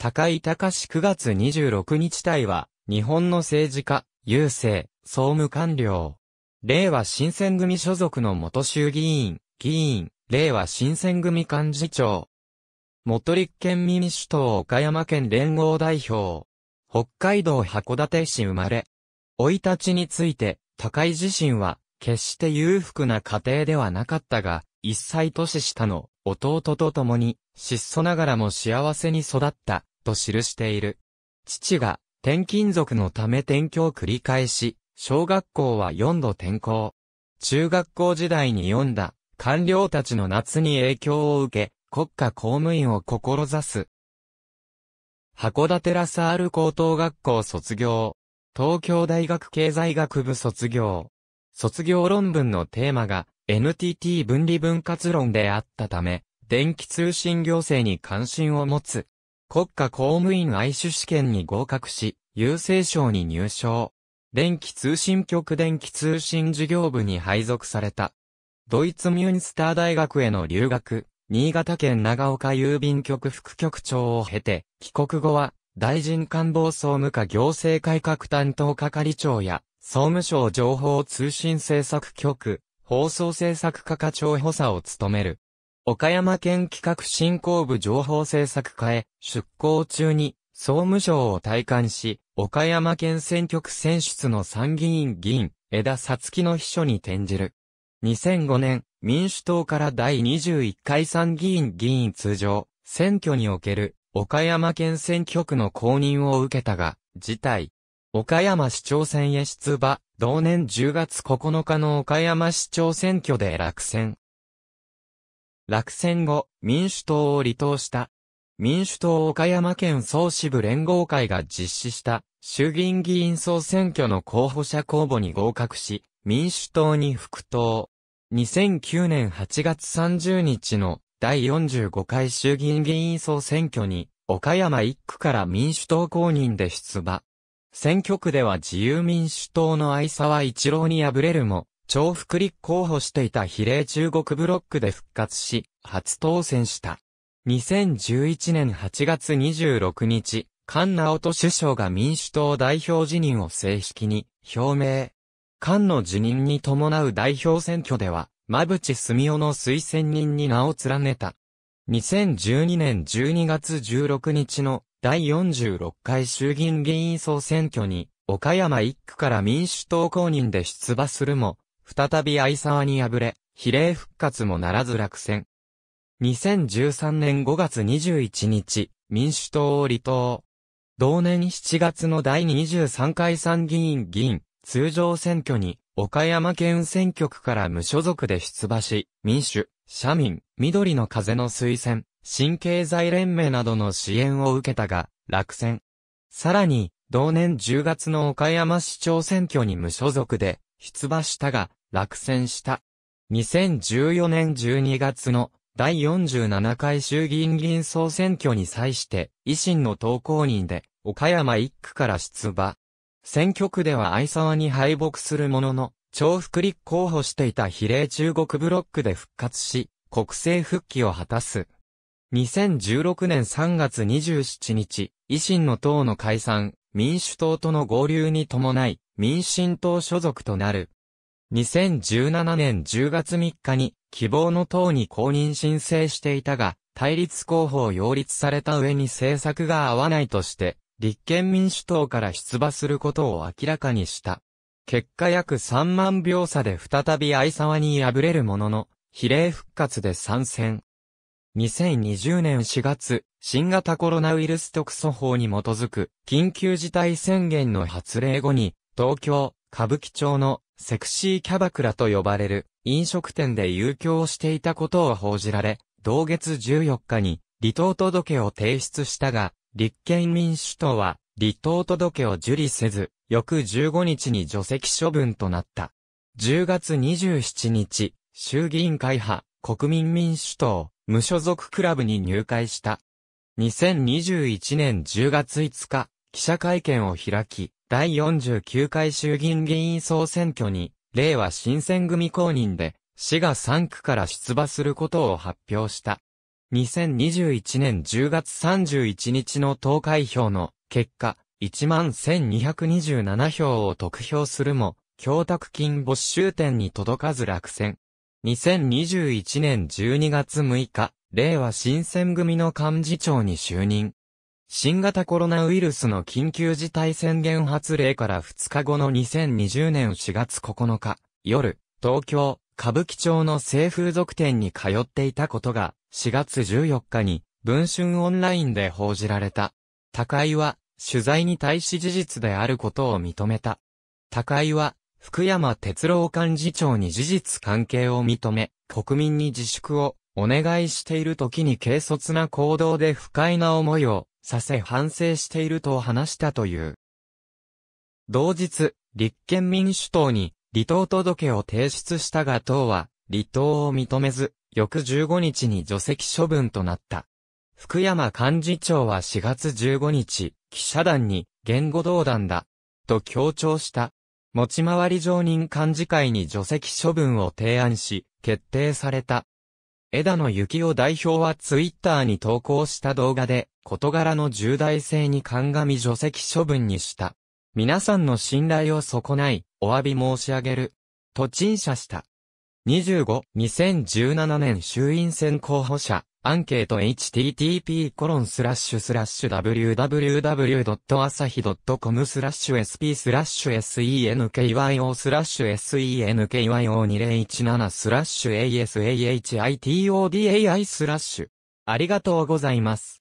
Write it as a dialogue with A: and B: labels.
A: 高井隆9月26日隊は、日本の政治家、郵政、総務官僚。令和新選組所属の元衆議院、議員、令和新選組幹事長。元立憲民主党岡山県連合代表。北海道函館市生まれ。老い立ちについて、高井自身は、決して裕福な家庭ではなかったが、一歳年下の弟と共に、質素ながらも幸せに育った。と記している。父が転勤族のため転居を繰り返し、小学校は4度転校。中学校時代に読んだ官僚たちの夏に影響を受け、国家公務員を志す。函館ラサール高等学校卒業。東京大学経済学部卒業。卒業論文のテーマが NTT 分離分割論であったため、電気通信行政に関心を持つ。国家公務員愛手試験に合格し、郵政省に入省。電気通信局電気通信事業部に配属された。ドイツミュンスター大学への留学、新潟県長岡郵便局副局長を経て、帰国後は、大臣官房総務課行政改革担当係長や、総務省情報通信政策局、放送政策課課長補佐を務める。岡山県企画振興部情報政策課へ出向中に総務省を退官し、岡山県選挙区選出の参議院議員、枝さつきの秘書に転じる。2005年、民主党から第21回参議院議員通常、選挙における岡山県選挙区の公認を受けたが、辞退。岡山市長選へ出馬、同年10月9日の岡山市長選挙で落選。落選後、民主党を離党した。民主党岡山県総支部連合会が実施した衆議院議員総選挙の候補者公募に合格し、民主党に復党。2009年8月30日の第45回衆議院議員総選挙に、岡山1区から民主党公認で出馬。選挙区では自由民主党の愛沢一郎に敗れるも、重複立候補していた比例中国ブロックで復活し、初当選した。2011年8月26日、菅直人首相が民主党代表辞任を正式に表明。菅の辞任に伴う代表選挙では、馬淵澄夫の推薦人に名を連ねた。2012年12月16日の第46回衆議院議員総選挙に、岡山1区から民主党公認で出馬するも、再び愛沢に敗れ、比例復活もならず落選。2013年5月21日、民主党を離党。同年7月の第23回参議院議員、通常選挙に、岡山県選挙区から無所属で出馬し、民主、社民、緑の風の推薦、新経済連盟などの支援を受けたが、落選。さらに、同年10月の岡山市長選挙に無所属で、出馬したが、落選した。2014年12月の第47回衆議院議員総選挙に際して、維新の党公認で、岡山一区から出馬。選挙区では愛沢に敗北するものの、重複立候補していた比例中国ブロックで復活し、国政復帰を果たす。2016年3月27日、維新の党の解散、民主党との合流に伴い、民進党所属となる。2017年10月3日に希望の党に公認申請していたが、対立候補を擁立された上に政策が合わないとして、立憲民主党から出馬することを明らかにした。結果約3万票差で再び相沢に敗れるものの、比例復活で参戦。2020年4月、新型コロナウイルス特措法に基づく緊急事態宣言の発令後に、東京、歌舞伎町のセクシーキャバクラと呼ばれる飲食店で遊興をしていたことを報じられ、同月14日に離党届を提出したが、立憲民主党は離党届を受理せず、翌15日に除籍処分となった。10月27日、衆議院会派、国民民主党、無所属クラブに入会した。2021年10月5日、記者会見を開き、第49回衆議院議員総選挙に、令和新選組公認で、滋賀3区から出馬することを発表した。2021年10月31日の投開票の結果、11,227票を得票するも、供託金没収点に届かず落選。2021年12月6日、令和新選組の幹事長に就任。新型コロナウイルスの緊急事態宣言発令から2日後の2020年4月9日、夜、東京、歌舞伎町の西風俗店に通っていたことが、4月14日に、文春オンラインで報じられた。高井は、取材に対し事実であることを認めた。高井は、福山哲郎幹事長に事実関係を認め、国民に自粛をお願いしている時に軽率な行動で不快な思いをさせ反省していると話したという。同日、立憲民主党に離党届を提出したが党は離党を認めず、翌15日に除籍処分となった。福山幹事長は4月15日、記者団に言語道断だ、と強調した。持ち回り常任幹事会に除籍処分を提案し、決定された。枝野幸男代表はツイッターに投稿した動画で、事柄の重大性に鑑み除籍処分にした。皆さんの信頼を損ない、お詫び申し上げる。と陳謝した。25、2017年衆院選候補者、アンケート http://www.asahi.com コロンスラッシュスラッシュ sp スラッシュ senkyo スラッシュ senkyo2017 スラッシュ asahitodai スラッシュありがとうございます。